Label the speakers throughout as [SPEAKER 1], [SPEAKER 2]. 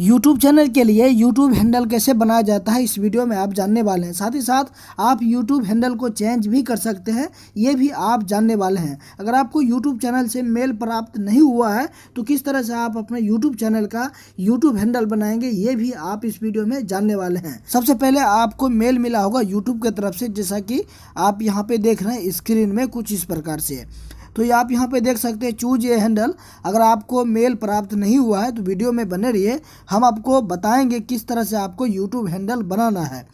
[SPEAKER 1] YouTube channel के लिए YouTube handle कैसे बनाया जाता है इस वीडियो में आप जानने वाले हैं साथ ही साथ आप यूट्यूब हैंडल को चेंज भी कर सकते हैं ये भी आप जानने वाले हैं अगर आपको यूट्यूब चैनल से मेल प्राप्त नहीं हुआ है तो किस तरह से आप अपने यूट्यूब चैनल का यूट्यूब हैंडल बनाएंगे ये भी आप इस वीडियो में जानने वाले हैं सबसे पहले आपको मेल मिला होगा यूट्यूब की तरफ से जैसा कि आप यहाँ पर देख रहे हैं स्क्रीन में कुछ इस प्रकार से तो ये आप यहाँ पे देख सकते हैं चूज ये हैंडल अगर आपको मेल प्राप्त नहीं हुआ है तो वीडियो में बने रहिए हम आपको बताएंगे किस तरह से आपको यूट्यूब हैंडल बनाना है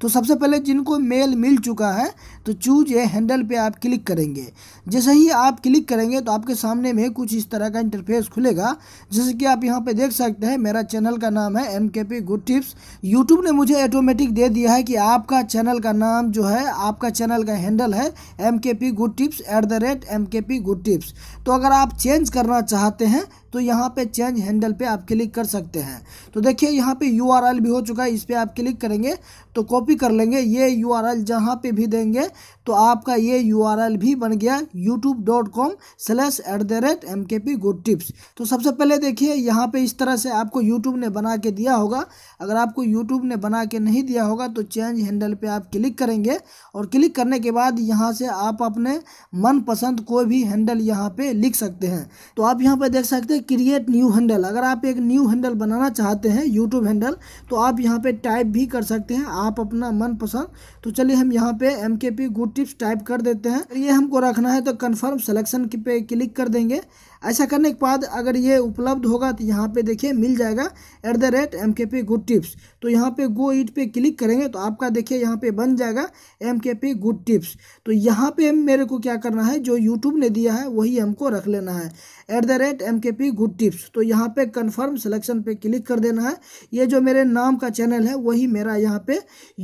[SPEAKER 1] तो सबसे पहले जिनको मेल मिल चुका है तो चूज ए हैंडल पे आप क्लिक करेंगे जैसे ही आप क्लिक करेंगे तो आपके सामने में कुछ इस तरह का इंटरफेस खुलेगा जैसे कि आप यहाँ पे देख सकते हैं मेरा चैनल का नाम है M K P good tips YouTube ने मुझे ऑटोमेटिक दे दिया है कि आपका चैनल का नाम जो है आपका चैनल का हैंडल है M K P good tips at the rate M K P good tips तो अगर आप चेंज करना चाहते हैं तो यहाँ पे चेंज हैंडल पे आप क्लिक कर सकते हैं तो देखिए यहाँ पे यू भी हो चुका है इस पर आप क्लिक करेंगे तो कॉपी कॉपी कर लेंगे ये यू आर एल जहाँ पर भी देंगे तो आपका ये यू आर एल भी बन गया YouTube dot com slash at the rate M K P good tips तो सबसे पहले देखिए यहाँ पर इस तरह से आपको यूट्यूब ने बना के दिया होगा अगर आपको यूट्यूब ने बना के नहीं दिया होगा तो चेंज हैंडल पर आप क्लिक करेंगे और क्लिक करने के बाद यहाँ से आप अपने मनपसंद कोई भी हैंडल यहाँ पर लिख सकते हैं तो आप यहाँ पर देख सकते हैं क्रिएट न्यू हैंडल अगर आप एक न्यू हैंडल बनाना चाहते हैं यूट्यूब हैंडल तो आप यहाँ पर टाइप भी कर सकते हैं आप अपना अपना मनपसंद तो चलिए हम यहाँ पे M K P good tips type कर देते हैं ये हमको रखना है तो कन्फर्म सेलेक्शन पे क्लिक कर देंगे ऐसा करने के बाद अगर ये उपलब्ध होगा तो यहाँ पे देखिए मिल जाएगा at the rate M K P good tips तो यहाँ पे गो ईट पे क्लिक करेंगे तो आपका देखिए यहाँ पे बन जाएगा M K P good tips तो यहाँ पे मेरे को क्या करना है जो यूट्यूब ने दिया है वही हमको रख लेना है at the rate M K P good tips तो यहाँ पे कन्फर्म सिलेक्शन पे क्लिक कर देना है ये जो मेरे नाम का चैनल है वही मेरा यहाँ पे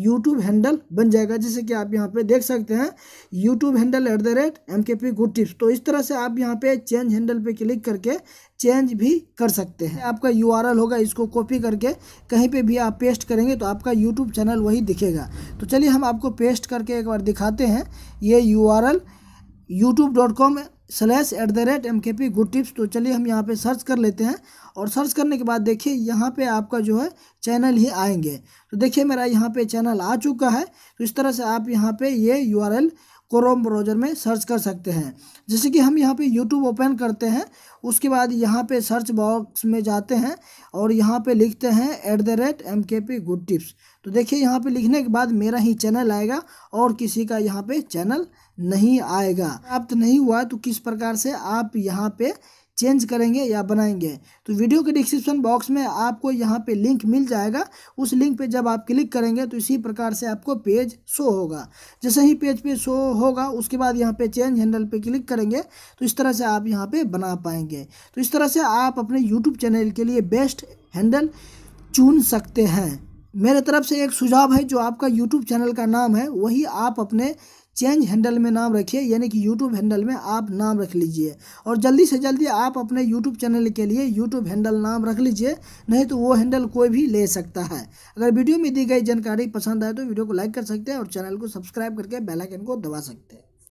[SPEAKER 1] यूट्यूब हैंडल बन जाएगा जैसे कि आप यहाँ पे देख सकते हैं YouTube handle at the rate M K P good tips तो इस तरह से आप यहाँ पे चेंज हैंडल पे क्लिक करके चेंज भी कर सकते हैं आपका यू होगा इसको कॉपी करके कहीं पे भी आप पेस्ट करेंगे तो आपका यूट्यूब चैनल वही दिखेगा तो चलिए हम आपको पेस्ट करके एक बार दिखाते हैं ये U R L YouTube dot com slash at the rate M K P good tips तो चलिए हम यहाँ पे सर्च कर लेते हैं और सर्च करने के बाद देखिए यहाँ पे आपका जो है चैनल ही आएंगे तो देखिए मेरा यहाँ पे चैनल आ चुका है तो इस तरह से आप यहाँ पे ये U R L Chrome browser में सर्च कर सकते हैं जैसे कि हम यहाँ पे यूट्यूब ओपन करते हैं उसके बाद यहाँ पे सर्च बॉक्स में जाते हैं और यहाँ पे लिखते हैं at the rate M K P good tips तो देखिए यहाँ पे लिखने के बाद मेरा ही चैनल आएगा और किसी का यहाँ पे चैनल नहीं आएगा प्राप्त नहीं हुआ तो किस प्रकार से आप यहाँ पे चेंज करेंगे या बनाएंगे तो वीडियो के डिस्क्रिप्शन बॉक्स में आपको यहाँ पे लिंक मिल जाएगा उस लिंक पे जब आप क्लिक करेंगे तो इसी प्रकार से आपको पेज शो होगा जैसे ही पेज पे शो होगा उसके बाद यहाँ पे चेंज हैंडल पे क्लिक करेंगे तो इस तरह से आप यहाँ पे बना पाएंगे तो इस तरह से आप अपने यूट्यूब चैनल के लिए बेस्ट हैंडल चुन सकते हैं मेरे तरफ से एक सुझाव है जो आपका यूट्यूब चैनल का नाम है वही आप अपने चेंज हैंडल में नाम रखिए यानी कि यूट्यूब हैंडल में आप नाम रख लीजिए और जल्दी से जल्दी आप अपने यूट्यूब चैनल के लिए यूट्यूब हैंडल नाम रख लीजिए नहीं तो वो हैंडल कोई भी ले सकता है अगर वीडियो में दी गई जानकारी पसंद आए तो वीडियो को लाइक कर सकते हैं और चैनल को सब्सक्राइब करके बेलाइकन को दबा सकते हैं